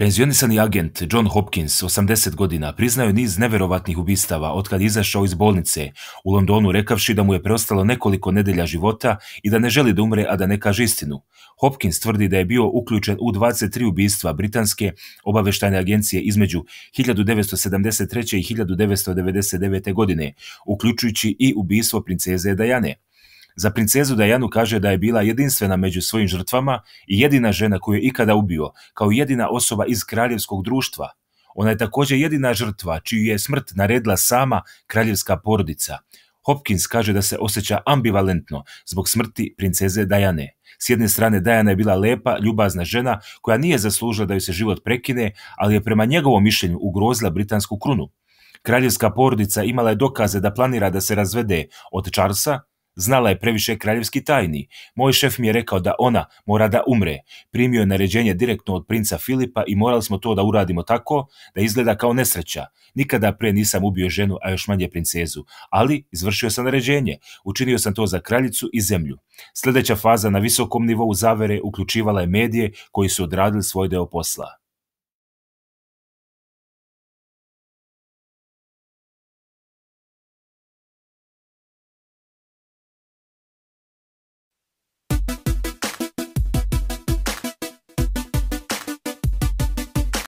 Penzionisani agent John Hopkins, 80 godina, priznao niz neverovatnih ubistava otkad je izašao iz bolnice u Londonu rekavši da mu je preostalo nekoliko nedelja života i da ne želi da umre, a da ne kaže istinu. Hopkins tvrdi da je bio uključen u 23 ubistva britanske obaveštajne agencije između 1973. i 1999. godine, uključujući i ubistvo princeze Dajane. Za princezu Dajanu kaže da je bila jedinstvena među svojim žrtvama i jedina žena koju je ikada ubio, kao jedina osoba iz kraljevskog društva. Ona je također jedina žrtva čiju je smrt naredila sama kraljevska porodica. Hopkins kaže da se osjeća ambivalentno zbog smrti princeze Dajane. S jedne strane, Dajana je bila lepa, ljubazna žena koja nije zaslužila da joj se život prekine, ali je prema njegovom mišljenju ugrozila britansku krunu. Kraljevska porodica imala je dokaze da planira da se razvede od Charlesa, Znala je previše kraljevski tajni. Moj šef mi je rekao da ona mora da umre. Primio je naređenje direktno od princa Filipa i morali smo to da uradimo tako da izgleda kao nesreća. Nikada pre nisam ubio ženu, a još manje princezu. Ali izvršio sam naređenje. Učinio sam to za kraljicu i zemlju. Sljedeća faza na visokom nivou zavere uključivala je medije koji su odradili svoj deo posla.